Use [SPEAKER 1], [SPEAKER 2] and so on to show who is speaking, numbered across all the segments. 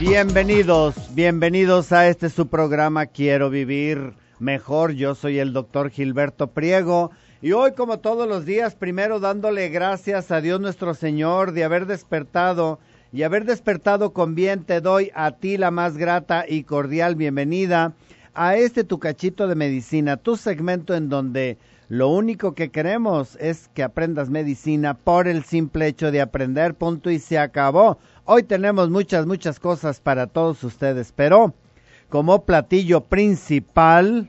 [SPEAKER 1] Bienvenidos, bienvenidos a este su programa Quiero Vivir Mejor. Yo soy el doctor Gilberto Priego y hoy como todos los días, primero dándole gracias a Dios nuestro Señor de haber despertado y haber despertado con bien te doy a ti la más grata y cordial bienvenida a este tu cachito de medicina, tu segmento en donde lo único que queremos es que aprendas medicina por el simple hecho de aprender, punto y se acabó. Hoy tenemos muchas, muchas cosas para todos ustedes, pero como platillo principal,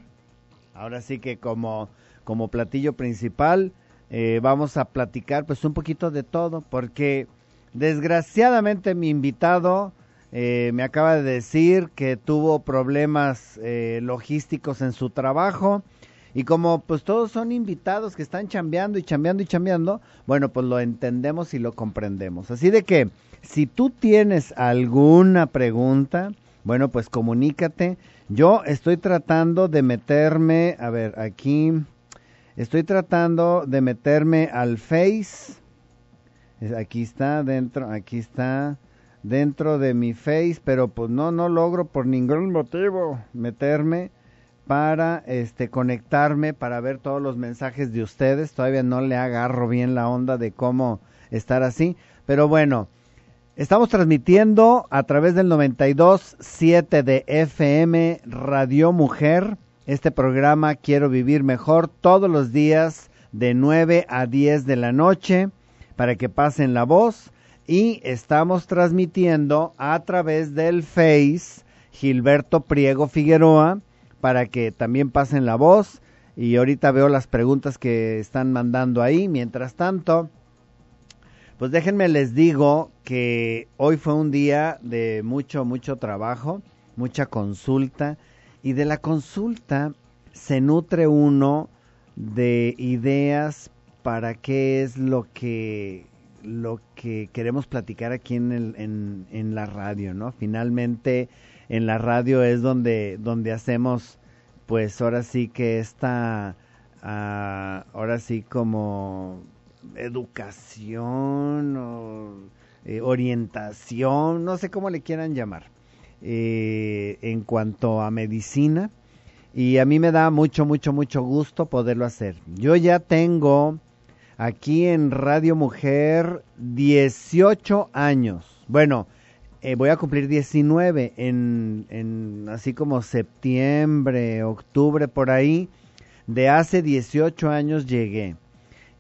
[SPEAKER 1] ahora sí que como, como platillo principal, eh, vamos a platicar pues un poquito de todo, porque desgraciadamente mi invitado eh, me acaba de decir que tuvo problemas eh, logísticos en su trabajo. Y como pues todos son invitados que están chambeando y chambeando y chambeando, bueno, pues lo entendemos y lo comprendemos. Así de que si tú tienes alguna pregunta, bueno, pues comunícate. Yo estoy tratando de meterme, a ver, aquí, estoy tratando de meterme al Face. Aquí está, dentro, aquí está, dentro de mi Face, pero pues no, no logro por ningún motivo meterme para este conectarme para ver todos los mensajes de ustedes. Todavía no le agarro bien la onda de cómo estar así, pero bueno, Estamos transmitiendo a través del 92.7 de FM Radio Mujer. Este programa Quiero Vivir Mejor todos los días de 9 a 10 de la noche para que pasen la voz. Y estamos transmitiendo a través del Face Gilberto Priego Figueroa para que también pasen la voz. Y ahorita veo las preguntas que están mandando ahí. Mientras tanto, pues déjenme les digo que hoy fue un día de mucho, mucho trabajo, mucha consulta, y de la consulta se nutre uno de ideas para qué es lo que lo que queremos platicar aquí en, el, en, la radio, ¿no? Finalmente en la radio es donde, donde hacemos, pues ahora sí que esta, ah, ahora sí como educación eh, orientación, no sé cómo le quieran llamar, eh, en cuanto a medicina. Y a mí me da mucho, mucho, mucho gusto poderlo hacer. Yo ya tengo aquí en Radio Mujer 18 años. Bueno, eh, voy a cumplir 19 en, en así como septiembre, octubre, por ahí. De hace 18 años llegué.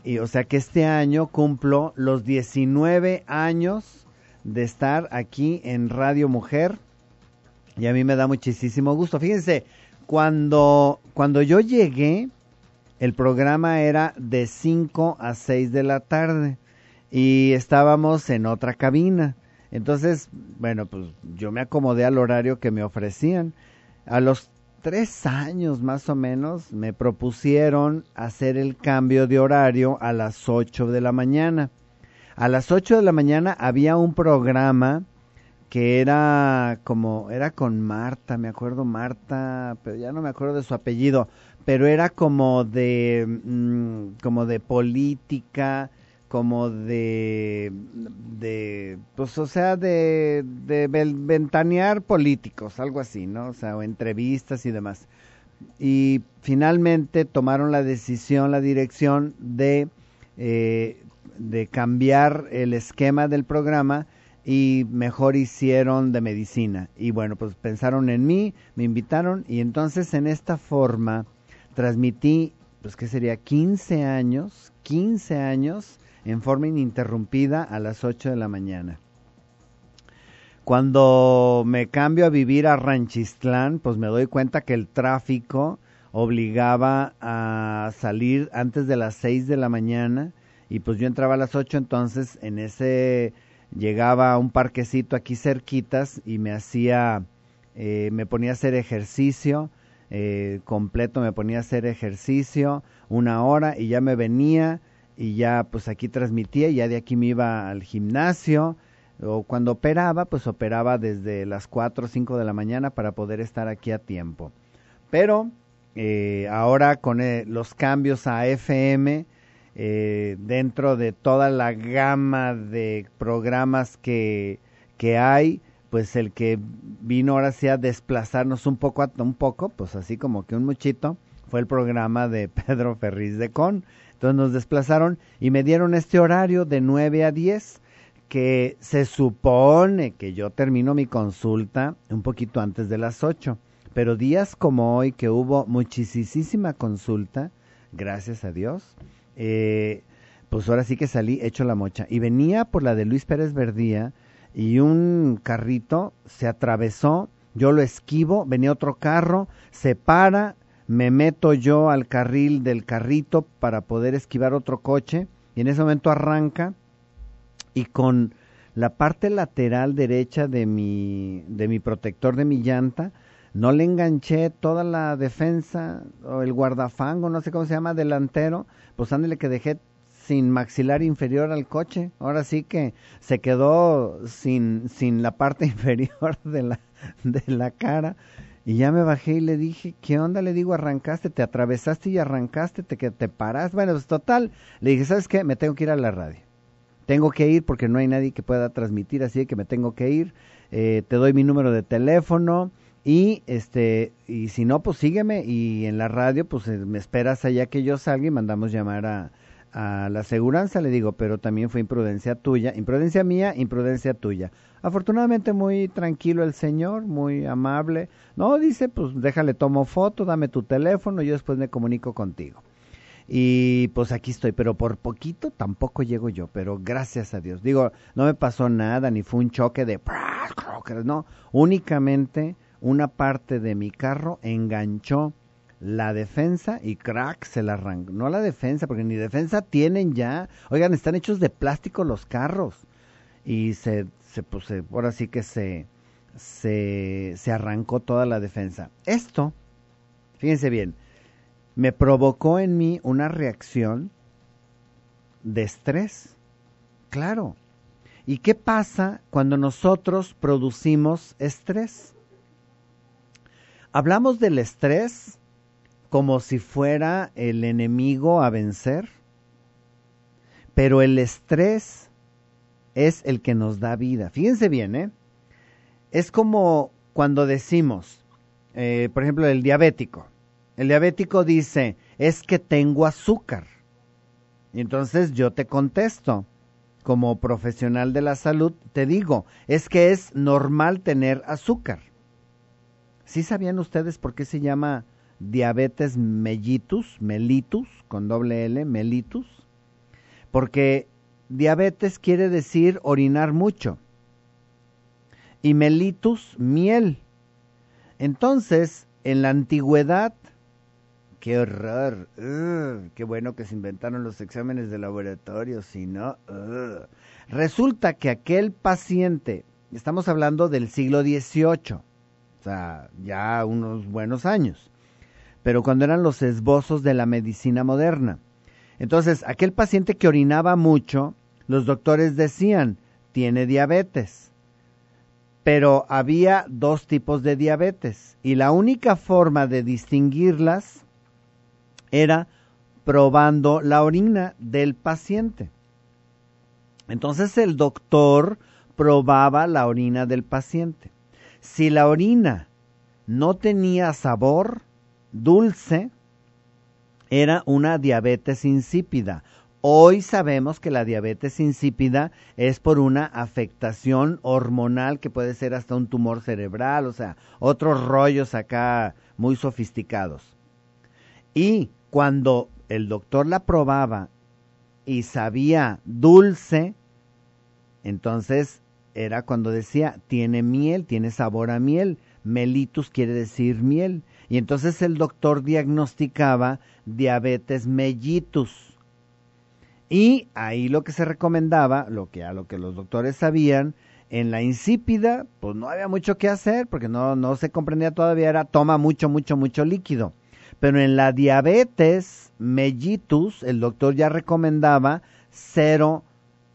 [SPEAKER 1] Y o sea que este año cumplo los 19 años de estar aquí en Radio Mujer. Y a mí me da muchísimo gusto. Fíjense, cuando, cuando yo llegué, el programa era de 5 a 6 de la tarde y estábamos en otra cabina. Entonces, bueno, pues yo me acomodé al horario que me ofrecían. A los tres años más o menos me propusieron hacer el cambio de horario a las ocho de la mañana. A las ocho de la mañana había un programa que era como, era con Marta, me acuerdo Marta, pero ya no me acuerdo de su apellido, pero era como de, mm, como de política, como de, de pues o sea, de, ventanear políticos, algo así, ¿no? O sea, o entrevistas y demás. Y finalmente tomaron la decisión, la dirección de, eh, de cambiar el esquema del programa y mejor hicieron de medicina. Y bueno, pues pensaron en mí, me invitaron y entonces en esta forma transmití, pues que sería 15 años, 15 años en forma ininterrumpida a las 8 de la mañana. Cuando me cambio a vivir a Ranchistlán, pues me doy cuenta que el tráfico obligaba a salir antes de las 6 de la mañana y pues yo entraba a las 8, entonces en ese llegaba a un parquecito aquí cerquitas y me hacía, eh, me ponía a hacer ejercicio, eh, completo me ponía a hacer ejercicio una hora y ya me venía y ya pues aquí transmitía y ya de aquí me iba al gimnasio o cuando operaba pues operaba desde las 4 o 5 de la mañana para poder estar aquí a tiempo. Pero eh, ahora con eh, los cambios a FM eh, dentro de toda la gama de programas que, que hay, pues el que vino ahora sí a desplazarnos un poco, un poco, pues así como que un muchito, fue el programa de Pedro Ferriz de Con, entonces nos desplazaron y me dieron este horario de 9 a 10 que se supone que yo termino mi consulta un poquito antes de las 8, pero días como hoy que hubo muchísima consulta, gracias a Dios, eh, pues ahora sí que salí hecho la mocha. Y venía por la de Luis Pérez Verdía y un carrito se atravesó, yo lo esquivo, venía otro carro, se para, me meto yo al carril del carrito para poder esquivar otro coche y en ese momento arranca y con la parte lateral derecha de mi, de mi protector de mi llanta, no le enganché toda la defensa o el guardafango, no sé cómo se llama, delantero, pues ándale que dejé sin maxilar inferior al coche. Ahora sí que se quedó sin, sin la parte inferior de la, de la cara y ya me bajé y le dije, ¿qué onda? Le digo, arrancaste, te atravesaste y arrancaste, te, que te paraste. Bueno, pues total, le dije, ¿sabes qué? Me tengo que ir a la radio. Tengo que ir porque no hay nadie que pueda transmitir, así que me tengo que ir. Eh, te doy mi número de teléfono y este y si no pues sígueme y en la radio pues eh, me esperas allá que yo salga y mandamos llamar a, a la aseguranza, le digo, pero también fue imprudencia tuya, imprudencia mía, imprudencia tuya. Afortunadamente muy tranquilo el señor, muy amable. No, dice, pues déjale, tomo foto, dame tu teléfono, yo después me comunico contigo. Y pues aquí estoy, pero por poquito tampoco llego yo, pero gracias a Dios. Digo, no me pasó nada, ni fue un choque de... No, únicamente una parte de mi carro enganchó la defensa y crack se la arrancó. No la defensa, porque ni defensa tienen ya. Oigan, están hechos de plástico los carros. Y se, se pues, ahora sí que se, se, se arrancó toda la defensa. Esto, fíjense bien, me provocó en mí una reacción de estrés. Claro. ¿Y qué pasa cuando nosotros producimos estrés? Hablamos del estrés como si fuera el enemigo a vencer, pero el estrés es el que nos da vida. Fíjense bien, ¿eh? Es como cuando decimos, eh, por ejemplo, el diabético. El diabético dice, es que tengo azúcar. Y entonces yo te contesto, como profesional de la salud, te digo, es que es normal tener azúcar. ¿Sí sabían ustedes por qué se llama diabetes mellitus, mellitus, con doble L, mellitus, porque diabetes quiere decir orinar mucho y mellitus, miel. Entonces, en la antigüedad, qué horror, qué bueno que se inventaron los exámenes de laboratorio, si no, resulta que aquel paciente, estamos hablando del siglo XVIII, o sea, ya unos buenos años, pero cuando eran los esbozos de la medicina moderna. Entonces, aquel paciente que orinaba mucho, los doctores decían, tiene diabetes. Pero había dos tipos de diabetes y la única forma de distinguirlas era probando la orina del paciente. Entonces el doctor probaba la orina del paciente. Si la orina no tenía sabor, dulce era una diabetes insípida. Hoy sabemos que la diabetes insípida es por una afectación hormonal que puede ser hasta un tumor cerebral, o sea, otros rollos acá muy sofisticados. Y cuando el doctor la probaba y sabía dulce, entonces era cuando decía, tiene miel, tiene sabor a miel. Melitus quiere decir miel. Y entonces el doctor diagnosticaba diabetes mellitus. Y ahí lo que se recomendaba, lo que a lo que los doctores sabían, en la insípida, pues no había mucho que hacer porque no, se comprendía todavía, era toma mucho, mucho, mucho líquido. Pero en la diabetes mellitus, el doctor ya recomendaba cero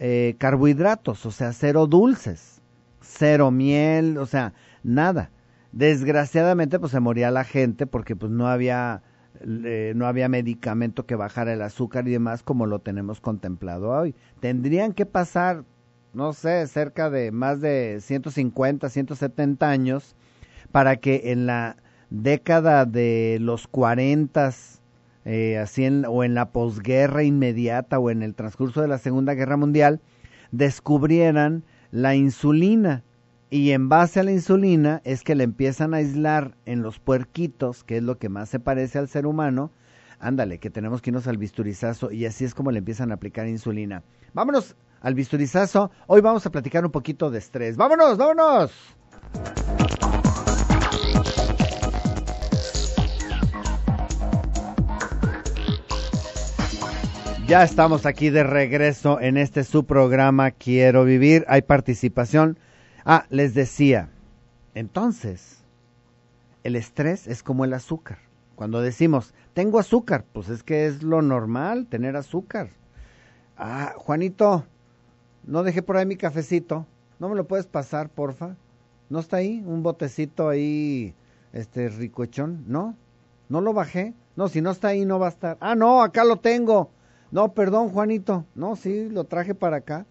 [SPEAKER 1] eh, carbohidratos, o sea, cero dulces, cero miel, o sea, nada. Desgraciadamente, pues se moría la gente porque pues no había, eh, no había medicamento que bajara el azúcar y demás como lo tenemos contemplado hoy. Tendrían que pasar, no sé, cerca de más de 150, 170 años para que en la década de los 40, eh, así o en la posguerra inmediata o en el transcurso de la Segunda Guerra Mundial, descubrieran la insulina y en base a la insulina es que le empiezan a aislar en los puerquitos, que es lo que más se parece al ser humano. Ándale, que tenemos que irnos al bisturizazo y así es como le empiezan a aplicar insulina. Vámonos al bisturizazo. Hoy vamos a platicar un poquito de estrés. Vámonos, vámonos. Ya estamos aquí de regreso en este su programa Quiero Vivir. Hay participación Ah, les decía, entonces, el estrés es como el azúcar. Cuando decimos, tengo azúcar, pues es que es lo normal tener azúcar. Ah, Juanito, no dejé por ahí mi cafecito. ¿No me lo puedes pasar, porfa? ¿No está ahí? Un botecito ahí, este, ricochón. ¿No? ¿No lo bajé? No, si no está ahí no va a estar. Ah, no, acá lo tengo. No, perdón, Juanito. No, sí, lo traje para acá.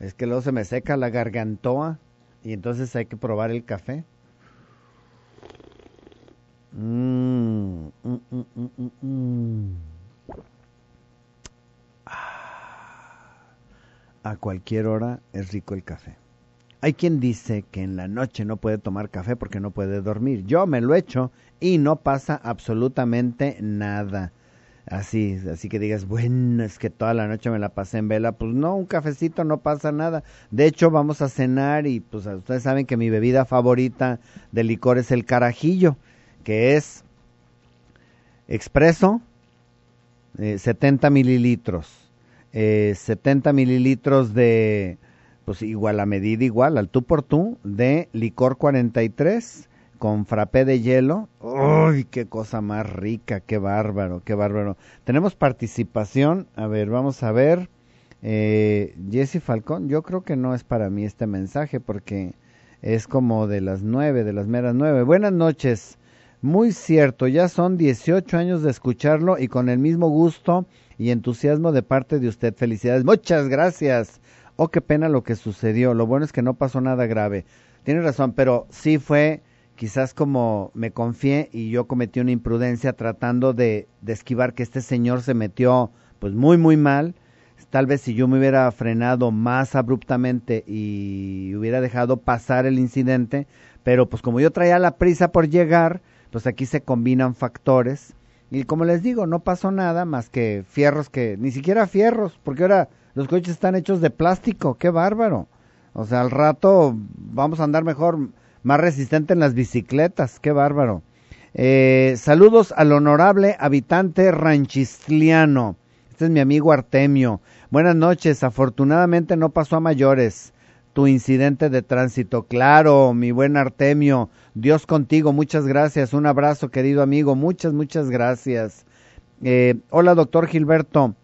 [SPEAKER 1] Es que luego se me seca la gargantoa. Y entonces hay que probar el café. Mm, mm, mm, ah, a cualquier hora es rico el café. Hay quien dice que en la noche no puede tomar café porque no puede dormir. Yo me lo echo y no pasa absolutamente nada así, así que digas, bueno, es que toda la noche me la pasé en vela, pues no, un cafecito no pasa nada. De hecho, vamos a cenar y pues ustedes saben que mi bebida favorita de licor es el carajillo, que es expreso, 70 eh, mililitros, eh, 70 mililitros de, pues igual a medida, igual al tú por tú, de licor 43 con frapé de hielo. ¡Uy, qué cosa más rica! ¡Qué bárbaro, qué bárbaro! Tenemos participación. A ver, vamos a ver. Eh, Jesse Falcón, yo creo que no es para mí este mensaje porque es como de las nueve, de las meras nueve. Buenas noches. Muy cierto, ya son 18 años de escucharlo y con el mismo gusto y entusiasmo de parte de usted. Felicidades. Muchas gracias. Oh, qué pena lo que sucedió. Lo bueno es que no pasó nada grave. Tiene razón, pero sí fue quizás como me confié y yo cometí una imprudencia tratando de, esquivar que este señor se metió pues muy muy mal. Tal vez si yo me hubiera frenado más abruptamente y hubiera dejado pasar el incidente, pero pues como yo traía la prisa por llegar, pues aquí se combinan factores. Y como les digo, no pasó nada más que fierros que, ni siquiera fierros, porque ahora los coches están hechos de plástico, qué bárbaro. O sea, al rato vamos a andar mejor más resistente en las bicicletas, qué bárbaro. Eh, saludos al honorable habitante ranchistliano. Este es mi amigo Artemio. Buenas noches, afortunadamente no pasó a mayores tu incidente de tránsito. Claro, mi buen Artemio, Dios contigo, muchas gracias. Un abrazo, querido amigo, muchas, muchas gracias. Eh, hola, doctor Gilberto.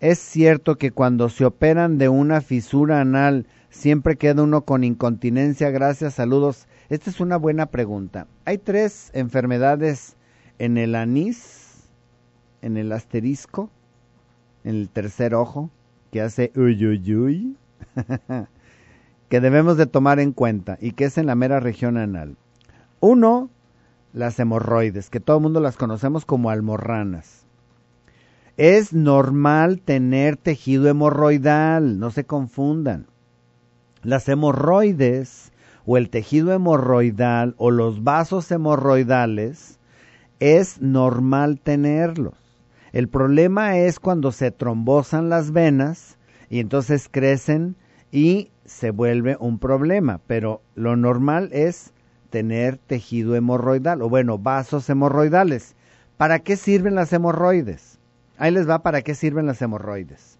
[SPEAKER 1] Es cierto que cuando se operan de una fisura anal, siempre queda uno con incontinencia. Gracias, saludos esta es una buena pregunta. Hay tres enfermedades en el anís, en el asterisco, en el tercer ojo, que hace uy, que debemos de tomar en cuenta y que es en la mera región anal. Uno, las hemorroides, que todo el mundo las conocemos como almorranas. Es normal tener tejido hemorroidal, no se confundan. Las hemorroides o el tejido hemorroidal o los vasos hemorroidales, es normal tenerlos. El problema es cuando se trombosan las venas y entonces crecen y se vuelve un problema, pero lo normal es tener tejido hemorroidal o bueno, vasos hemorroidales. ¿Para qué sirven las hemorroides? Ahí les va para qué sirven las hemorroides.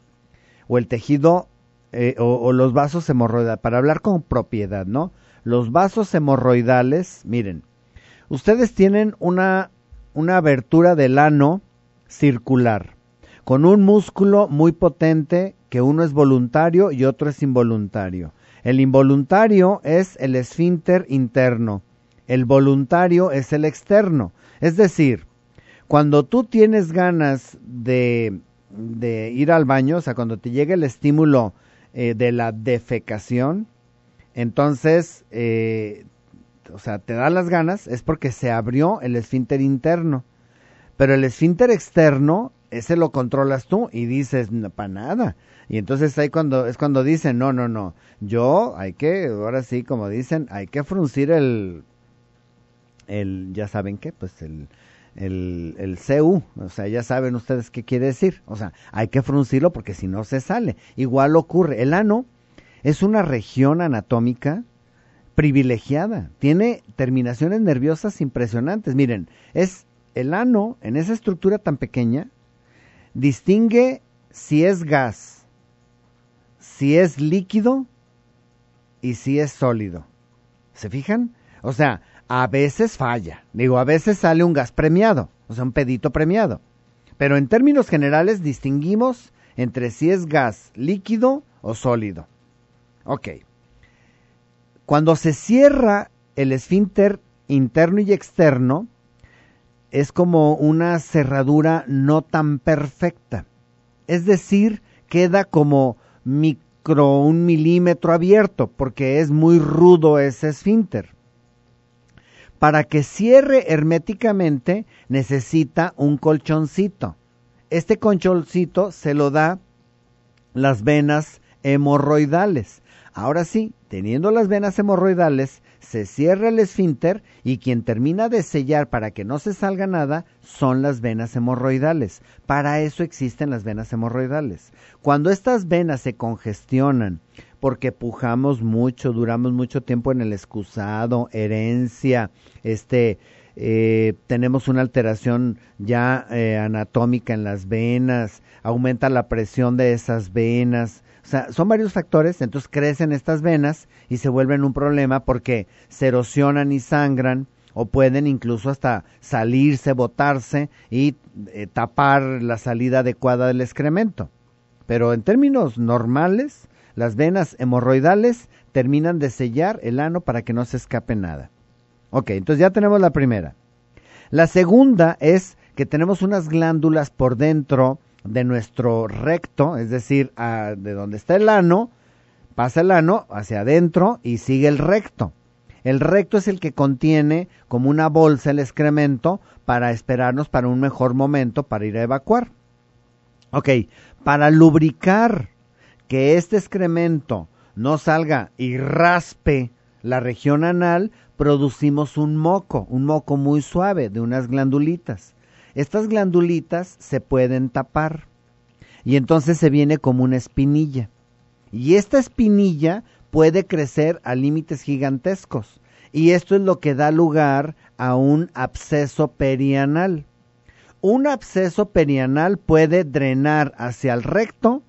[SPEAKER 1] O el tejido eh, o, o, los vasos hemorroidales, para hablar con propiedad, ¿no? Los vasos hemorroidales, miren, ustedes tienen una, abertura del ano circular, con un músculo muy potente que uno es voluntario y otro es involuntario. El involuntario es el esfínter interno, el voluntario es el externo. Es decir, cuando tú tienes ganas de, de ir al baño, o sea, cuando te llega el estímulo eh, de la defecación, entonces, eh, o sea, te da las ganas, es porque se abrió el esfínter interno. Pero el esfínter externo, ese lo controlas tú y dices, no, para nada. Y entonces ahí cuando, es cuando dicen, no, no, no, yo hay que, ahora sí, como dicen, hay que fruncir el, el, ya saben qué, pues el, el, el CU, o sea, ya saben ustedes qué quiere decir, o sea, hay que fruncirlo porque si no se sale. Igual ocurre, el ano, es una región anatómica privilegiada, tiene terminaciones nerviosas impresionantes. Miren, es el ano, en esa estructura tan pequeña, distingue si es gas, si es líquido y si es sólido. ¿Se fijan? O sea, a veces falla. Digo, a veces sale un gas premiado, o sea, un pedito premiado. Pero en términos generales distinguimos entre si es gas líquido o sólido. Ok. Cuando se cierra el esfínter interno y externo, es como una cerradura no tan perfecta. Es decir, queda como micro un milímetro abierto, porque es muy rudo ese esfínter. Para que cierre herméticamente necesita un colchoncito. Este colchoncito se lo da las venas hemorroidales. Ahora sí, teniendo las venas hemorroidales, se cierra el esfínter y quien termina de sellar para que no se salga nada son las venas hemorroidales. Para eso existen las venas hemorroidales. Cuando estas venas se congestionan, porque pujamos mucho, duramos mucho tiempo en el excusado, herencia, este, eh, tenemos una alteración ya eh, anatómica en las venas, aumenta la presión de esas venas, son varios factores, entonces crecen estas venas y se vuelven un problema porque se erosionan y sangran o pueden incluso hasta salirse, botarse y eh, tapar la salida adecuada del excremento. Pero en términos normales, las venas hemorroidales terminan de sellar el ano para que no se escape nada. Ok, entonces ya tenemos la primera. La segunda es que tenemos unas glándulas por dentro de nuestro recto, es decir, de donde está el ano, pasa el ano hacia adentro y sigue el recto. El recto es el que contiene como una bolsa el excremento para esperarnos para un mejor momento para ir a evacuar. Ok, para lubricar que este excremento no salga y raspe la región anal, producimos un moco, un moco muy suave de unas glandulitas. Estas glandulitas se pueden tapar y entonces se viene como una espinilla. Y esta espinilla puede crecer a límites gigantescos. Y esto es lo que da lugar a un absceso perianal. Un absceso perianal puede drenar hacia el recto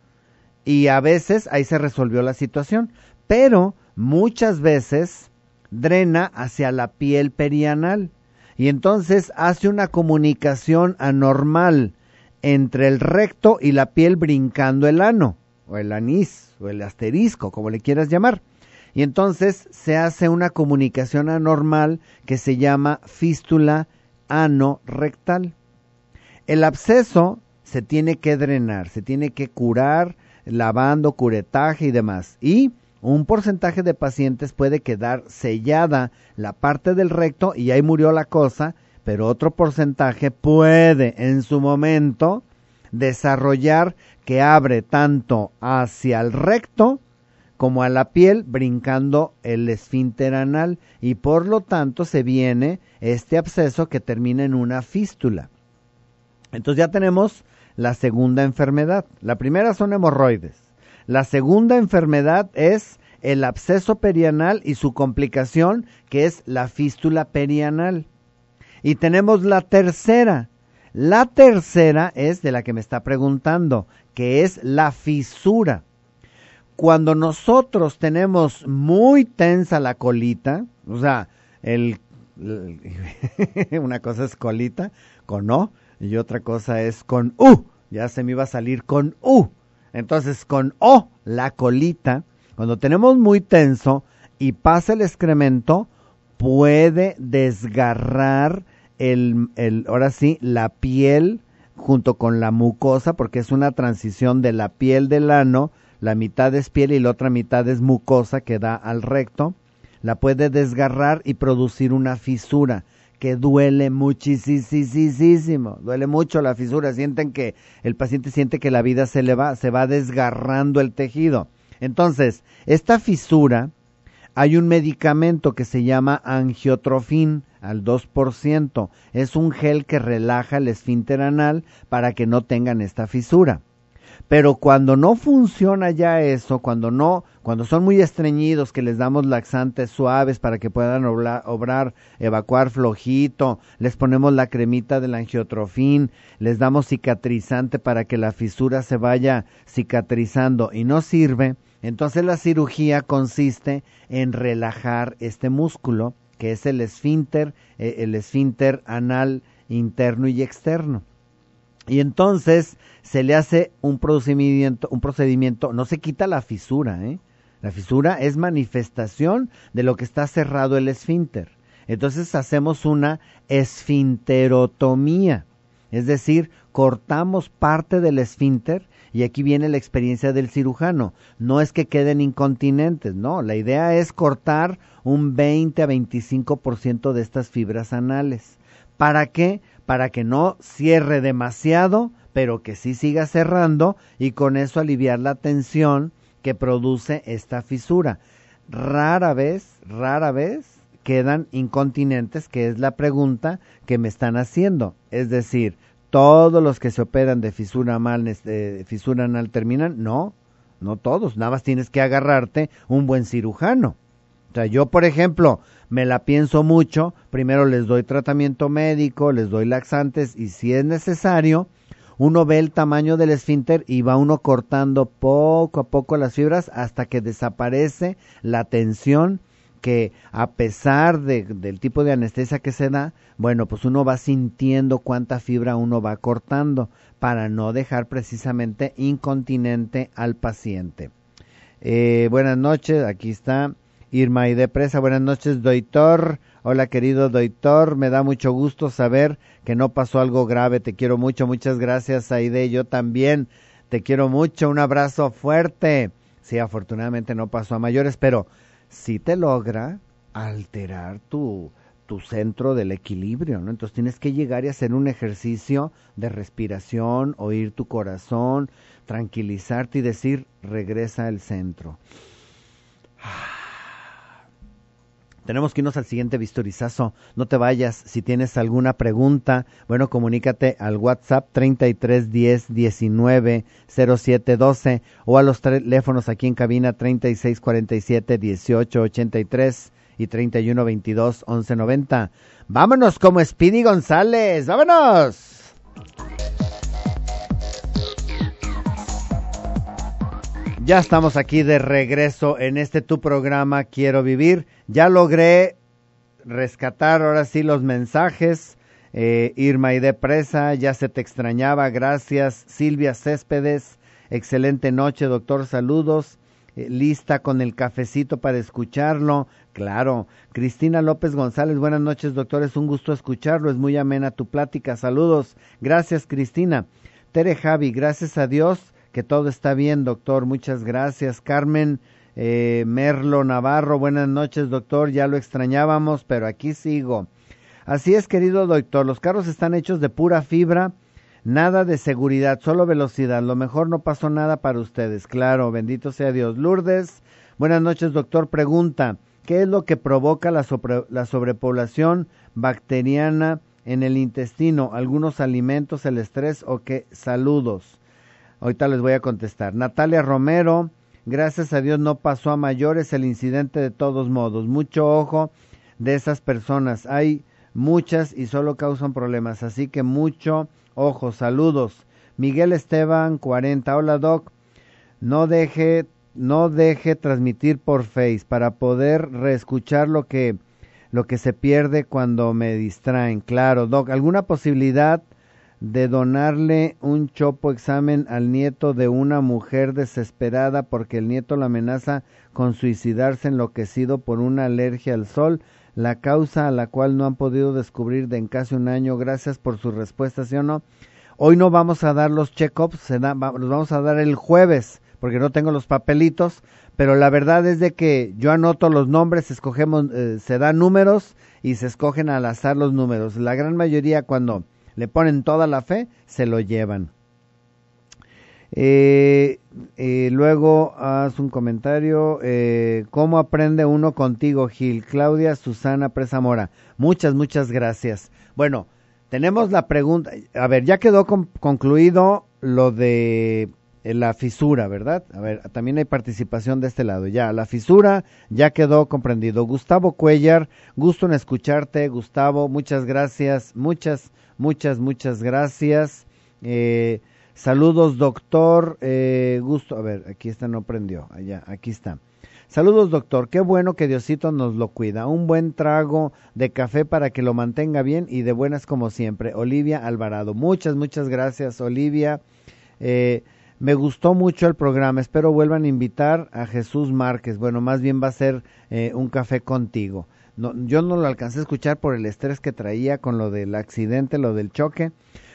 [SPEAKER 1] y a veces ahí se resolvió la situación, pero muchas veces drena hacia la piel perianal y entonces hace una comunicación anormal entre el recto y la piel brincando el ano, o el anís, o el asterisco, como le quieras llamar. Y entonces se hace una comunicación anormal que se llama fístula ano-rectal. El absceso se tiene que drenar, se tiene que curar lavando, curetaje y demás. Y un porcentaje de pacientes puede quedar sellada la parte del recto y ahí murió la cosa, pero otro porcentaje puede en su momento desarrollar que abre tanto hacia el recto como a la piel brincando el esfínter anal y por lo tanto se viene este absceso que termina en una fístula. Entonces ya tenemos la segunda enfermedad. La primera son hemorroides. La segunda enfermedad es el absceso perianal y su complicación, que es la fístula perianal. Y tenemos la tercera. La tercera es de la que me está preguntando, que es la fisura. Cuando nosotros tenemos muy tensa la colita, o sea, una cosa es colita con O y otra cosa es con U. Ya se me iba a salir con U. Entonces, con O, la colita, cuando tenemos muy tenso y pasa el excremento, puede desgarrar el, el, ahora sí, la piel junto con la mucosa, porque es una transición de la piel del ano, la mitad es piel y la otra mitad es mucosa que da al recto, la puede desgarrar y producir una fisura que duele muchísimo, duele mucho la fisura, sienten que el paciente siente que la vida se le va, se va desgarrando el tejido. Entonces, esta fisura, hay un medicamento que se llama angiotrofín al 2%, es un gel que relaja el esfínter anal para que no tengan esta fisura. Pero cuando no funciona ya eso, cuando no, cuando son muy estreñidos, que les damos laxantes suaves para que puedan obrar, evacuar flojito, les ponemos la cremita del angiotrofín, les damos cicatrizante para que la fisura se vaya cicatrizando y no sirve, entonces la cirugía consiste en relajar este músculo, que es el esfínter, eh, el esfínter anal interno y externo. Y entonces se le hace un procedimiento, un procedimiento, no se quita la fisura, ¿eh? La fisura es manifestación de lo que está cerrado el esfínter. Entonces hacemos una esfinterotomía, es decir, cortamos parte del esfínter y aquí viene la experiencia del cirujano. No es que queden incontinentes, no, la idea es cortar un 20 a 25% de estas fibras anales. ¿Para qué? para que no cierre demasiado, pero que sí siga cerrando y con eso aliviar la tensión que produce esta fisura. Rara vez, rara vez quedan incontinentes, que es la pregunta que me están haciendo. Es decir, todos los que se operan de fisura mal, este, fisura anal terminan, no, no todos, nada más tienes que agarrarte un buen cirujano. O sea, yo, por ejemplo, me la pienso mucho, primero les doy tratamiento médico, les doy laxantes y si es necesario, uno ve el tamaño del esfínter y va uno cortando poco a poco las fibras hasta que desaparece la tensión que a pesar del tipo de anestesia que se da, bueno, pues uno va sintiendo cuánta fibra uno va cortando para no dejar precisamente incontinente al paciente. Eh, buenas noches, aquí está Irma y de Presa. Buenas noches, doctor. Hola, querido doctor. Me da mucho gusto saber que no pasó algo grave. Te quiero mucho. Muchas gracias, Aide. Yo también te quiero mucho. Un abrazo fuerte. Sí, afortunadamente no pasó a mayores, pero si te logra alterar tu, tu centro del equilibrio, ¿no? Entonces tienes que llegar y hacer un ejercicio de respiración, oír tu corazón, tranquilizarte y decir, regresa al centro. Tenemos que irnos al siguiente vistorizazo. No te vayas. Si tienes alguna pregunta, bueno, comunícate al WhatsApp 33 10 19 07 12 o a los teléfonos aquí en cabina 36 47 18 83 y 31 22 11 90. Vámonos como Speedy González. Vámonos. Ya estamos aquí de regreso en este tu programa Quiero Vivir. Ya logré rescatar ahora sí los mensajes. Eh, Irma y de Presa, ya se te extrañaba, gracias. Silvia Céspedes, excelente noche, doctor, saludos. Eh, lista con el cafecito para escucharlo, claro. Cristina López González, buenas noches, doctor, es un gusto escucharlo, es muy amena tu plática, saludos. Gracias, Cristina. Tere Javi, gracias a Dios que todo está bien, doctor. Muchas gracias. Carmen eh, Merlo Navarro, buenas noches, doctor. Ya lo extrañábamos, pero aquí sigo. Así es, querido doctor, los carros están hechos de pura fibra, nada de seguridad, solo velocidad. Lo mejor no pasó nada para ustedes, claro, bendito sea Dios. Lourdes, buenas noches, doctor. Pregunta, ¿qué es lo que provoca la, sobrepoblación bacteriana en el intestino? ¿Algunos alimentos, el estrés o qué? Saludos. Ahorita les voy a contestar. Natalia Romero, gracias a Dios no pasó a mayores el incidente de todos modos. Mucho ojo de esas personas. Hay muchas y solo causan problemas. Así que mucho ojo. Saludos. Miguel Esteban, 40. Hola Doc. No deje, no deje transmitir por Face para poder reescuchar lo que, lo que se pierde cuando me distraen. Claro, Doc. ¿Alguna posibilidad? de donarle un chopo examen al nieto de una mujer desesperada porque el nieto la amenaza con suicidarse enloquecido por una alergia al sol, la causa a la cual no han podido descubrir de en casi un año. Gracias por su respuesta, ¿sí o no? Hoy no vamos a dar los check-ups, los vamos a dar el jueves, porque no tengo los papelitos, pero la verdad es de que yo anoto los nombres, escogemos, eh, se dan números y se escogen al azar los números. La gran mayoría cuando le ponen toda la fe, se lo llevan. Eh, eh, luego haz un comentario. Eh, ¿Cómo aprende uno contigo, Gil? Claudia Susana Presamora. Muchas, muchas gracias. Bueno, tenemos la pregunta. A ver, ya quedó concluido lo de eh, la fisura, ¿verdad? A ver, también hay participación de este lado. Ya, la fisura ya quedó comprendido. Gustavo Cuellar, gusto en escucharte, Gustavo, muchas gracias, muchas, muchas, muchas gracias. Eh, saludos, doctor, eh, gusto, a ver, aquí está, no prendió, allá, aquí está. Saludos, doctor, qué bueno que Diosito nos lo cuida. Un buen trago de café para que lo mantenga bien y de buenas como siempre. Olivia Alvarado, muchas, muchas gracias, Olivia. Me gustó mucho el programa, espero vuelvan a invitar a Jesús Márquez. Bueno, más bien va a ser eh, un café contigo. yo no lo alcancé a escuchar por el estrés que traía con lo del accidente, lo del choque.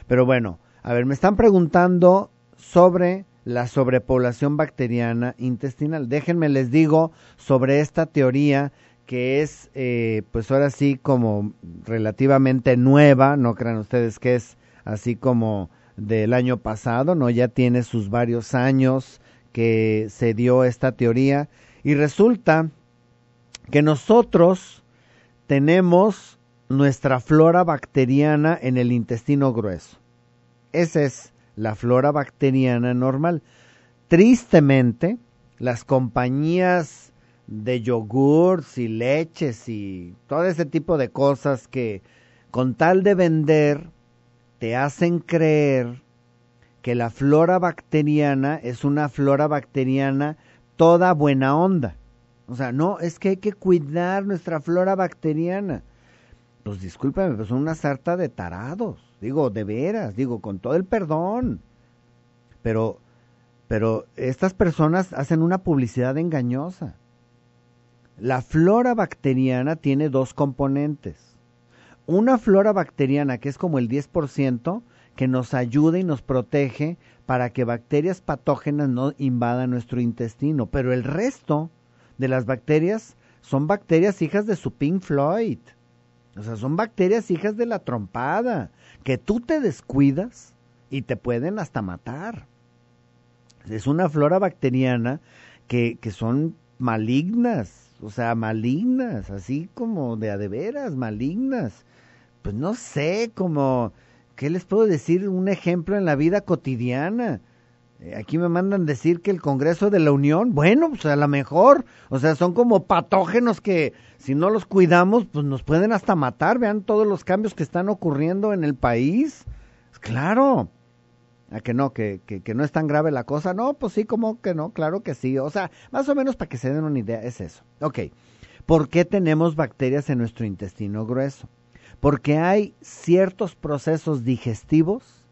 [SPEAKER 1] Pero bueno, a ver, me están preguntando sobre la sobrepoblación bacteriana intestinal. Déjenme les digo sobre esta teoría que es, eh, pues ahora sí, como relativamente nueva, no crean ustedes que es así como del año pasado, ¿no? Ya tiene sus varios años que se dio esta teoría y resulta que nosotros tenemos nuestra flora bacteriana en el intestino grueso. Esa es la flora bacteriana normal. Tristemente, las compañías de yogurts y leches y todo ese tipo de cosas que con tal de vender te hacen creer que la flora bacteriana es una flora bacteriana toda buena onda. O sea, no, es que hay que cuidar nuestra flora bacteriana. Pues discúlpame, pues son una sarta de tarados. Digo, de veras, digo, con todo el perdón. Pero, pero estas personas hacen una publicidad engañosa. La flora bacteriana tiene dos componentes una flora bacteriana que es como el 10% que nos ayuda y nos protege para que bacterias patógenas no invadan nuestro intestino, pero el resto de las bacterias son bacterias hijas de su Pink Floyd. O sea, son bacterias hijas de la trompada, que tú te descuidas y te pueden hasta matar. Es una flora bacteriana que, que son malignas, o sea, malignas, así como de a de veras, malignas pues no sé, como, ¿qué les puedo decir? Un ejemplo en la vida cotidiana. Eh, aquí me mandan decir que el Congreso de la Unión, bueno, pues a lo mejor, o sea, son como patógenos que si no los cuidamos, pues nos pueden hasta matar. Vean todos los cambios que están ocurriendo en el país. Pues, claro, a que no, que, que, que no es tan grave la cosa. No, pues sí, como que no, claro que sí. O sea, más o menos para que se den una idea, es eso. Ok, ¿por qué tenemos bacterias en nuestro intestino grueso? porque hay ciertos procesos digestivos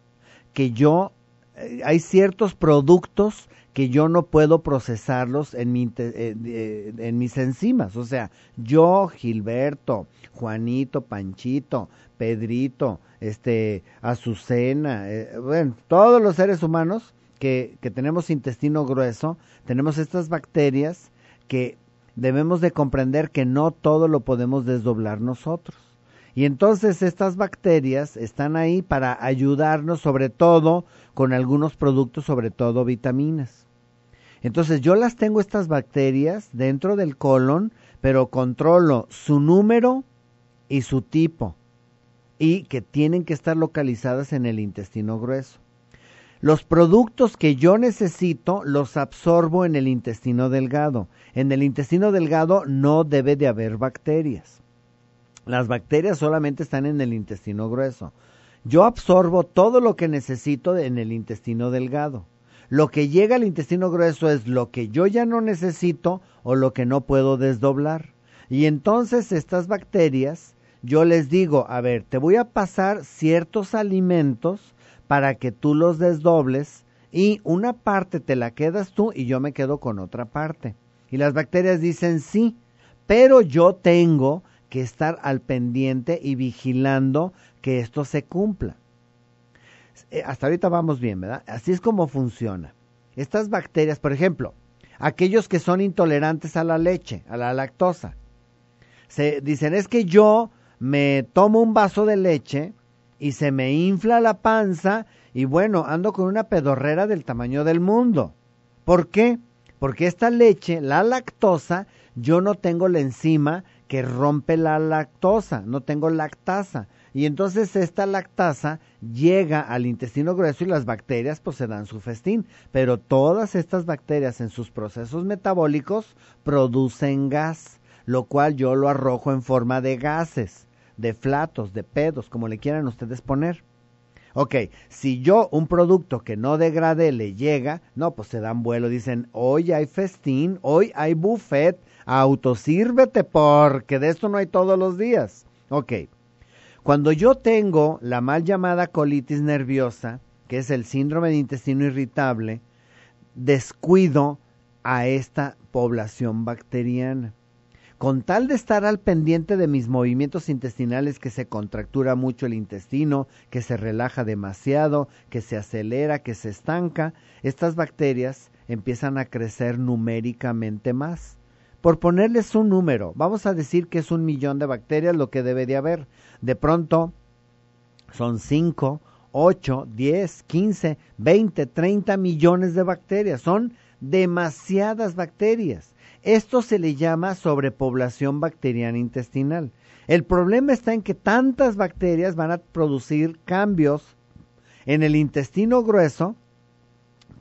[SPEAKER 1] que yo, eh, hay ciertos productos que yo no puedo procesarlos en, eh, eh, en, mis enzimas. O sea, yo, Gilberto, Juanito, Panchito, Pedrito, este, Azucena, bueno, todos los seres humanos que, que tenemos intestino grueso, tenemos estas bacterias que debemos de comprender que no todo lo podemos desdoblar nosotros. Y entonces estas bacterias están ahí para ayudarnos sobre todo con algunos productos, sobre todo vitaminas. Entonces yo las tengo estas bacterias dentro del colon, pero controlo su número y su tipo y que tienen que estar localizadas en el intestino grueso. Los productos que yo necesito los absorbo en el intestino delgado. En el intestino delgado no debe de haber bacterias. Las bacterias solamente están en el intestino grueso. Yo absorbo todo lo que necesito en el intestino delgado. Lo que llega al intestino grueso es lo que yo ya no necesito o lo que no puedo desdoblar. Y entonces estas bacterias, yo les digo, a ver, te voy a pasar ciertos alimentos para que tú los desdobles y una parte te la quedas tú y yo me quedo con otra parte. Y las bacterias dicen sí, pero yo tengo que estar al pendiente y vigilando que esto se cumpla. Eh, hasta ahorita vamos bien, ¿verdad? Así es como funciona. Estas bacterias, por ejemplo, aquellos que son intolerantes a la leche, a la lactosa, se dicen es que yo me tomo un vaso de leche y se me infla la panza y bueno, ando con una pedorrera del tamaño del mundo. ¿Por qué? Porque esta leche, la lactosa, yo no tengo la enzima que rompe la lactosa, no tengo lactasa. Y entonces esta lactasa llega al intestino grueso y las bacterias pues se dan su festín. Pero todas estas bacterias en sus procesos metabólicos producen gas, lo cual yo lo arrojo en forma de gases, de flatos, de pedos, como le quieran ustedes poner. Ok, si yo un producto que no degrade le llega, no, pues se dan vuelo, dicen, hoy hay festín, hoy hay buffet, autosírvete porque de esto no hay todos los días. Ok, cuando yo tengo la mal llamada colitis nerviosa, que es el síndrome de intestino irritable, descuido a esta población bacteriana con tal de estar al pendiente de mis movimientos intestinales que se contractura mucho el intestino, que se relaja demasiado, que se acelera, que se estanca, estas bacterias empiezan a crecer numéricamente más. Por ponerles un número, vamos a decir que es un millón de bacterias lo que debe de haber. De pronto son 5, 8, 10, 15, 20, 30 millones de bacterias. Son demasiadas bacterias. Esto se le llama sobrepoblación bacteriana intestinal. El problema está en que tantas bacterias van a producir cambios en el intestino grueso,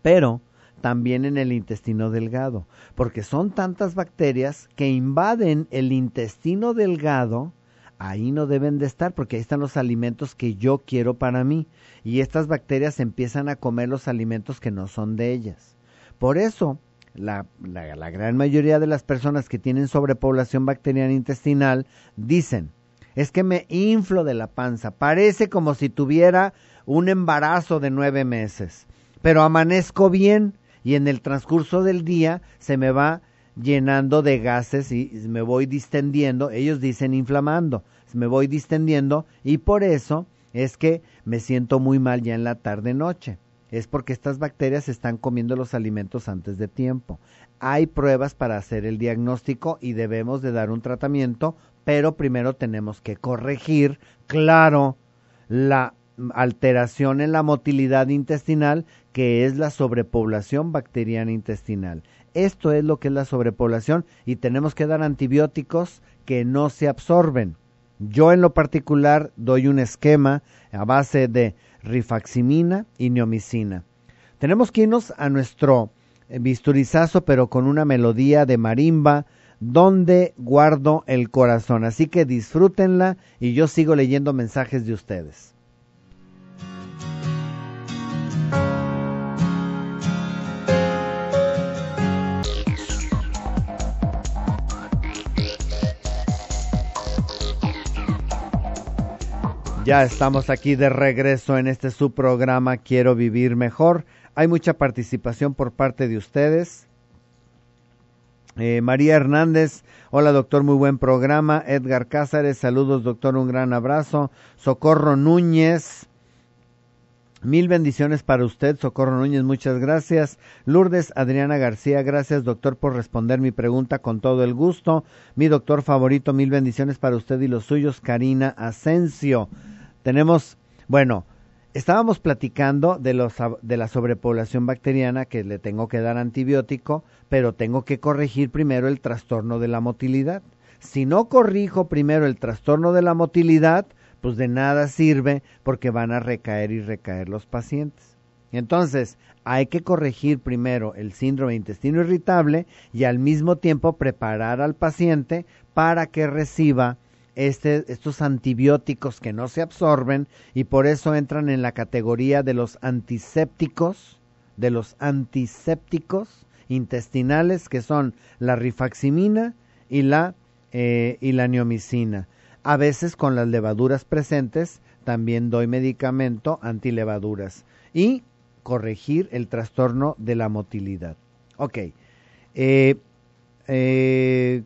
[SPEAKER 1] pero también en el intestino delgado, porque son tantas bacterias que invaden el intestino delgado, ahí no deben de estar porque ahí están los alimentos que yo quiero para mí y estas bacterias empiezan a comer los alimentos que no son de ellas. Por eso, la, la, gran mayoría de las personas que tienen sobrepoblación bacteriana intestinal dicen, es que me inflo de la panza, parece como si tuviera un embarazo de nueve meses, pero amanezco bien y en el transcurso del día se me va llenando de gases y me voy distendiendo, ellos dicen inflamando, me voy distendiendo y por eso es que me siento muy mal ya en la tarde noche es porque estas bacterias están comiendo los alimentos antes de tiempo. Hay pruebas para hacer el diagnóstico y debemos de dar un tratamiento, pero primero tenemos que corregir, claro, la alteración en la motilidad intestinal que es la sobrepoblación bacteriana intestinal. Esto es lo que es la sobrepoblación y tenemos que dar antibióticos que no se absorben. Yo en lo particular doy un esquema a base de rifaximina y neomicina. Tenemos que irnos a nuestro eh, bisturizazo, pero con una melodía de marimba, donde guardo el corazón. Así que disfrútenla y yo sigo leyendo mensajes de ustedes. Ya estamos aquí de regreso en este su programa Quiero Vivir Mejor. Hay mucha participación por parte de ustedes. Eh, María Hernández, hola doctor, muy buen programa. Edgar Cázares, saludos doctor, un gran abrazo. Socorro Núñez, Mil bendiciones para usted, Socorro Núñez, muchas gracias. Lourdes Adriana García, gracias doctor por responder mi pregunta con todo el gusto. Mi doctor favorito, mil bendiciones para usted y los suyos, Karina Asensio. Tenemos, bueno, estábamos platicando de, los, de la sobrepoblación bacteriana que le tengo que dar antibiótico, pero tengo que corregir primero el trastorno de la motilidad. Si no corrijo primero el trastorno de la motilidad, pues de nada sirve porque van a recaer y recaer los pacientes. Entonces, hay que corregir primero el síndrome de intestino irritable y al mismo tiempo preparar al paciente para que reciba este, estos antibióticos que no se absorben y por eso entran en la categoría de los antisépticos, de los antisépticos intestinales que son la rifaximina y la, eh, niomicina. A veces con las levaduras presentes también doy medicamento antilevaduras y corregir el trastorno de la motilidad. Ok. Eh, eh,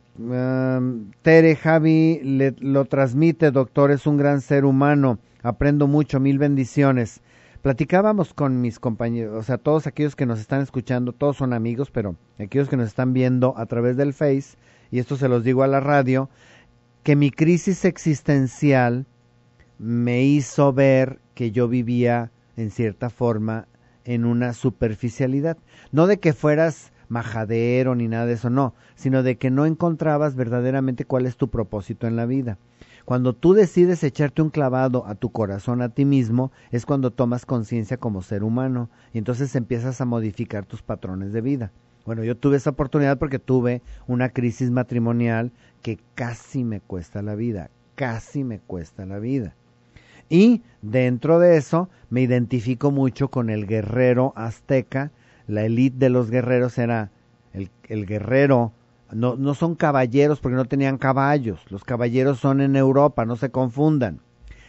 [SPEAKER 1] Tere Javi le, lo transmite, doctor, es un gran ser humano, aprendo mucho, mil bendiciones. Platicábamos con mis compañeros, o sea, todos aquellos que nos están escuchando, todos son amigos, pero aquellos que nos están viendo a través del Face, y esto se los digo a la radio, que mi crisis existencial me hizo ver que yo vivía en cierta forma en una superficialidad. No de que fueras majadero ni nada de eso, no, sino de que no encontrabas verdaderamente cuál es tu propósito en la vida. Cuando tú decides echarte un clavado a tu corazón, a ti mismo, es cuando tomas conciencia como ser humano y entonces empiezas a modificar tus patrones de vida. Bueno, yo tuve esa oportunidad porque tuve una crisis matrimonial que casi me cuesta la vida, casi me cuesta la vida. Y dentro de eso me identifico mucho con el guerrero azteca la élite de los guerreros era el, guerrero, no, no, son caballeros porque no tenían caballos, los caballeros son en Europa, no se confundan.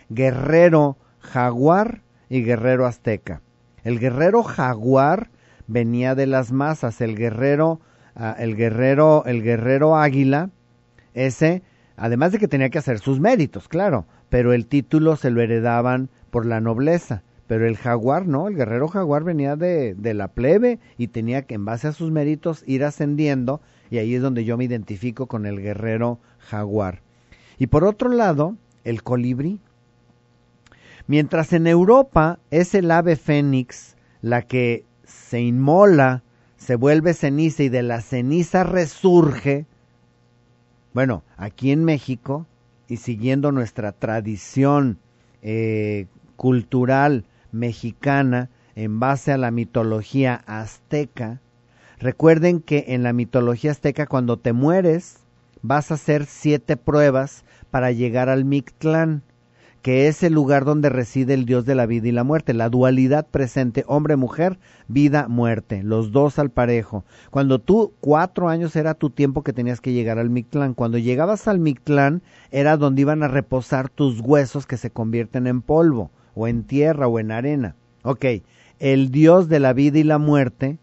[SPEAKER 1] Guerrero jaguar y guerrero azteca. El guerrero jaguar venía de las masas, el guerrero, ah, el guerrero, el guerrero águila, ese, además de que tenía que hacer sus méritos, claro, pero el título se lo heredaban por la nobleza pero el jaguar no, el guerrero jaguar venía de, la plebe y tenía que en base a sus méritos ir ascendiendo y ahí es donde yo me identifico con el guerrero jaguar. Y por otro lado, el colibrí. Mientras en Europa es el ave fénix la que se inmola, se vuelve ceniza y de la ceniza resurge, bueno, aquí en México y siguiendo nuestra tradición eh, cultural, mexicana en base a la mitología azteca. Recuerden que en la mitología azteca cuando te mueres vas a hacer siete pruebas para llegar al Mictlán, que es el lugar donde reside el Dios de la vida y la muerte, la dualidad presente, hombre-mujer, vida-muerte, los dos al parejo. Cuando tú, cuatro años era tu tiempo que tenías que llegar al Mictlán. Cuando llegabas al Mictlán era donde iban a reposar tus huesos que se convierten en polvo o en tierra o en arena. Ok, el Dios de la vida y la muerte,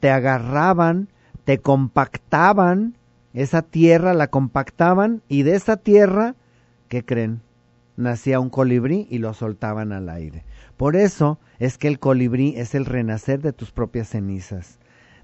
[SPEAKER 1] te agarraban, te compactaban, esa tierra la compactaban y de esa tierra, ¿qué creen? Nacía un colibrí y lo soltaban al aire. Por eso es que el colibrí es el renacer de tus propias cenizas,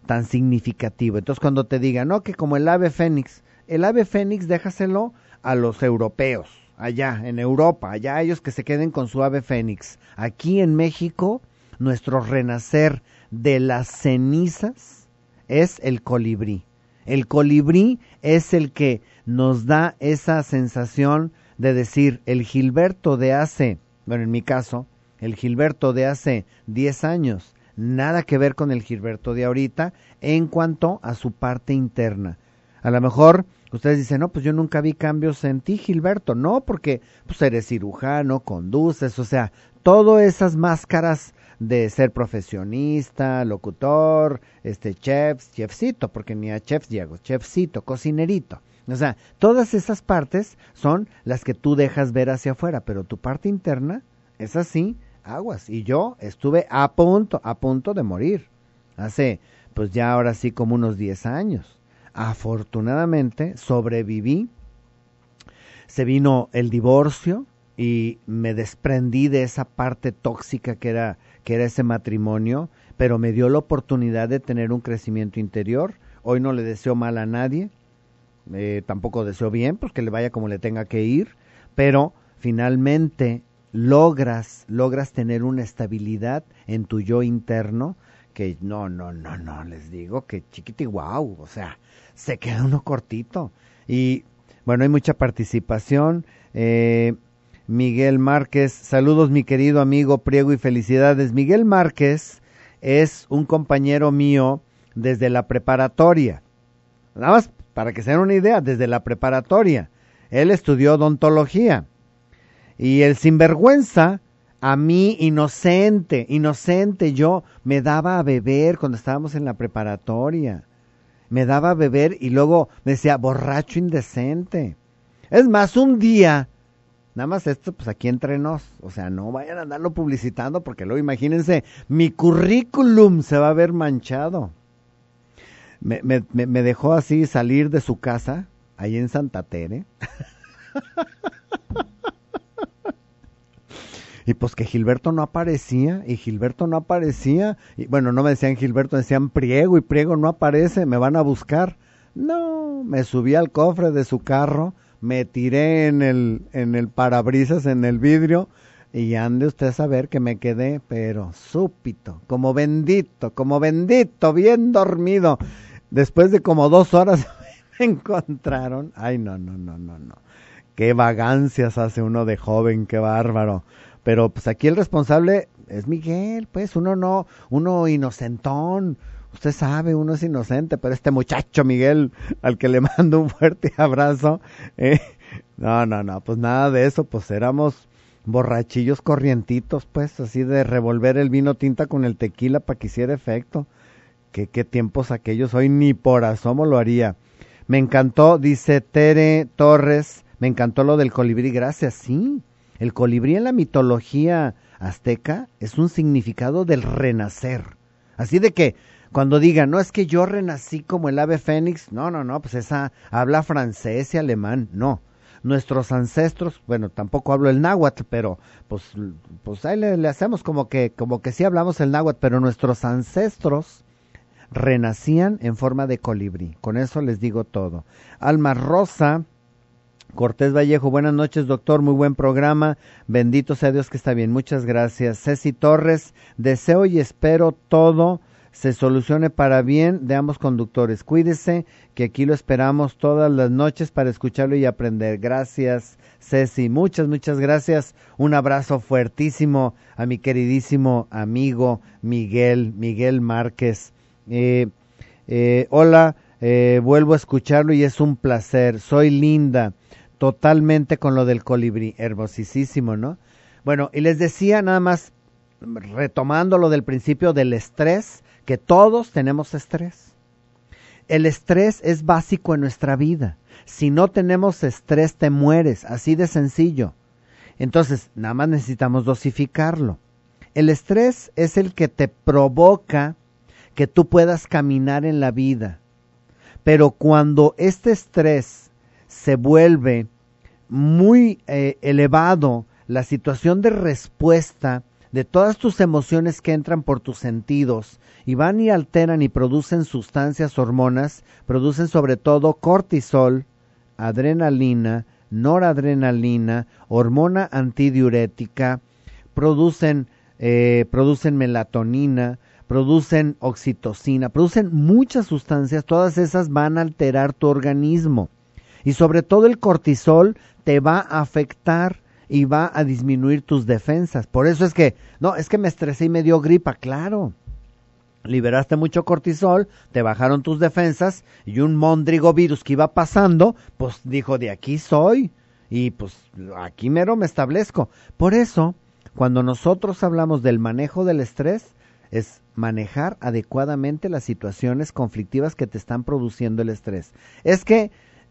[SPEAKER 1] tan significativo. Entonces cuando te digan, no, que como el ave fénix, el ave fénix déjaselo a los europeos allá en Europa, allá ellos que se queden con su ave fénix. Aquí en México, nuestro renacer de las cenizas es el colibrí. El colibrí es el que nos da esa sensación de decir, el Gilberto de hace, bueno, en mi caso, el Gilberto de hace 10 años, nada que ver con el Gilberto de ahorita en cuanto a su parte interna. A lo mejor Ustedes dicen, no, pues yo nunca vi cambios en ti, Gilberto. No, porque pues eres cirujano, conduces, o sea, todas esas máscaras de ser profesionista, locutor, este chef, chefcito, porque ni a chef llego, chefcito, cocinerito. O sea, todas esas partes son las que tú dejas ver hacia afuera, pero tu parte interna es así, aguas. Y yo estuve a punto, a punto de morir. Hace, pues ya ahora sí, como unos 10 años afortunadamente sobreviví. Se vino el divorcio y me desprendí de esa parte tóxica que era, que era ese matrimonio, pero me dio la oportunidad de tener un crecimiento interior. Hoy no le deseo mal a nadie, eh, tampoco deseo bien, pues que le vaya como le tenga que ir, pero finalmente logras, logras tener una estabilidad en tu yo interno que no, no, no, no, les digo que chiquiti wow, o sea, se queda uno cortito. Y bueno, hay mucha participación. Eh, Miguel Márquez, saludos mi querido amigo Priego y felicidades. Miguel Márquez es un compañero mío desde la preparatoria. Nada más para que se den una idea, desde la preparatoria. Él estudió odontología. Y el sinvergüenza a mí, inocente, inocente, yo me daba a beber cuando estábamos en la preparatoria. Me daba a beber y luego me decía borracho indecente. Es más, un día, nada más esto, pues aquí entrenos, o sea, no vayan a andarlo publicitando porque luego imagínense, mi currículum se va a ver manchado. Me, me dejó así salir de su casa, ahí en Santa Tere. y pues que Gilberto no aparecía, y Gilberto no aparecía, y bueno, no me decían Gilberto, decían Priego, y Priego no aparece, me van a buscar. No, me subí al cofre de su carro, me tiré en el, en el parabrisas, en el vidrio, y ande usted a saber que me quedé, pero súpito, como bendito, como bendito, bien dormido. Después de como dos horas me encontraron. Ay, no, no, no, no, no. Qué vagancias hace uno de joven, qué bárbaro. Pero pues aquí el responsable es Miguel, pues uno no, uno inocentón. Usted sabe, uno es inocente, pero este muchacho Miguel, al que le mando un fuerte abrazo, eh, no, no, no, pues nada de eso, pues éramos borrachillos corrientitos, pues así de revolver el vino tinta con el tequila para que hiciera efecto. Que qué tiempos aquellos, hoy ni por asomo lo haría. Me encantó, dice Tere Torres, me encantó lo del colibrí, gracias, sí. El colibrí en la mitología azteca es un significado del renacer. Así de que cuando digan, no es que yo renací como el ave fénix, no, no, no, pues esa habla francés y alemán, no. Nuestros ancestros, bueno, tampoco hablo el náhuatl, pero pues, pues ahí le, hacemos como que, como que sí hablamos el náhuatl, pero nuestros ancestros renacían en forma de colibrí. Con eso les digo todo. Alma Rosa Cortés Vallejo, buenas noches, doctor, muy buen programa. Bendito sea Dios que está bien. Muchas gracias. Ceci Torres, deseo y espero todo se solucione para bien de ambos conductores. Cuídese, que aquí lo esperamos todas las noches para escucharlo y aprender. Gracias, Ceci. Muchas, muchas gracias. Un abrazo fuertísimo a mi queridísimo amigo Miguel, Miguel Márquez. Eh, eh, hola, eh, vuelvo a escucharlo y es un placer. Soy Linda totalmente con lo del colibrí, hermosísimo, ¿no? Bueno, y les decía nada más, retomando lo del principio del estrés, que todos tenemos estrés. El estrés es básico en nuestra vida. Si no tenemos estrés, te mueres, así de sencillo. Entonces, nada más necesitamos dosificarlo. El estrés es el que te provoca que tú puedas caminar en la vida. Pero cuando este estrés se vuelve muy eh, elevado la situación de respuesta de todas tus emociones que entran por tus sentidos y van y alteran y producen sustancias, hormonas, producen sobre todo cortisol, adrenalina, noradrenalina, hormona antidiurética, producen, eh, producen melatonina, producen oxitocina, producen muchas sustancias, todas esas van a alterar tu organismo y sobre todo el cortisol te va a afectar y va a disminuir tus defensas. Por eso es que, no, es que me estresé y me dio gripa, claro. Liberaste mucho cortisol, te bajaron tus defensas y un mondrigo virus que iba pasando, pues dijo, de aquí soy y pues aquí mero me establezco. Por eso, cuando nosotros hablamos del manejo del estrés, es manejar adecuadamente las situaciones conflictivas que te están produciendo el estrés. Es que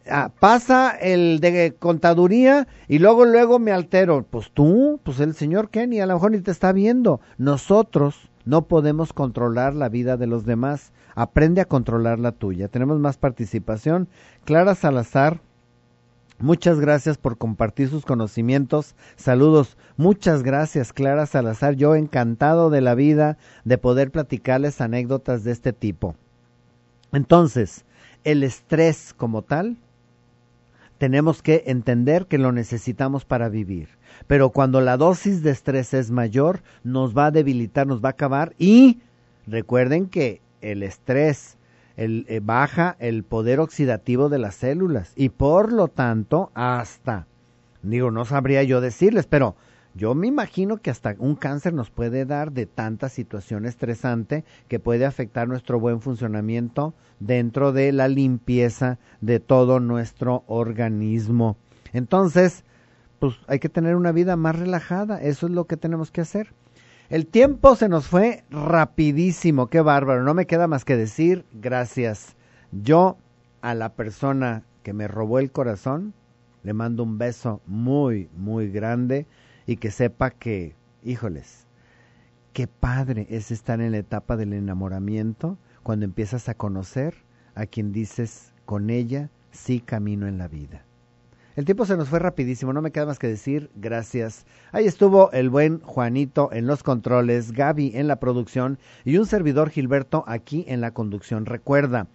[SPEAKER 1] Ah, pasa el de contaduría y luego, luego me altero. Pues tú, pues el señor Kenny, a lo mejor ni te está viendo. Nosotros no podemos controlar la vida de los demás. Aprende a controlar la tuya. Tenemos más participación. Clara Salazar. Muchas gracias por compartir sus conocimientos. Saludos. Muchas gracias, Clara Salazar. Yo encantado de la vida de poder platicarles anécdotas de este tipo. Entonces, el estrés como tal tenemos que entender que lo necesitamos para vivir. Pero cuando la dosis de estrés es mayor, nos va a debilitar, nos va a acabar y recuerden que el estrés eh, baja el poder oxidativo de las células y por lo tanto hasta, digo, no sabría yo decirles, pero yo me imagino que hasta un cáncer nos puede dar de tanta situación estresante que puede afectar nuestro buen funcionamiento dentro de la limpieza de todo nuestro organismo. Entonces, pues hay que tener una vida más relajada, eso es lo que tenemos que hacer. El tiempo se nos fue rapidísimo, qué bárbaro, no me queda más que decir gracias. Yo a la persona que me robó el corazón le mando un beso muy, muy grande y que sepa que, híjoles, qué padre es estar en la etapa del enamoramiento cuando empiezas a conocer a quien dices con ella sí camino en la vida. El tiempo se nos fue rapidísimo, no me queda más que decir gracias. Ahí estuvo el buen Juanito en los controles, Gaby en la producción y un servidor Gilberto aquí en la conducción. Recuerda,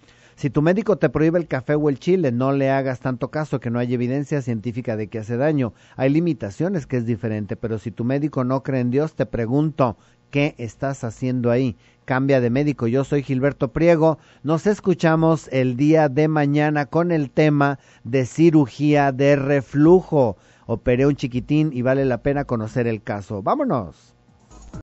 [SPEAKER 1] si tu médico te prohíbe el café o el chile, no le hagas tanto caso que no hay evidencia científica de que hace daño. Hay limitaciones que es diferente, pero si tu médico no cree en Dios, te pregunto, ¿qué estás haciendo ahí? Cambia de médico. Yo soy Gilberto Priego. Nos escuchamos el día de mañana con el tema de cirugía de reflujo. Operé un chiquitín y vale la pena conocer el caso. Vámonos.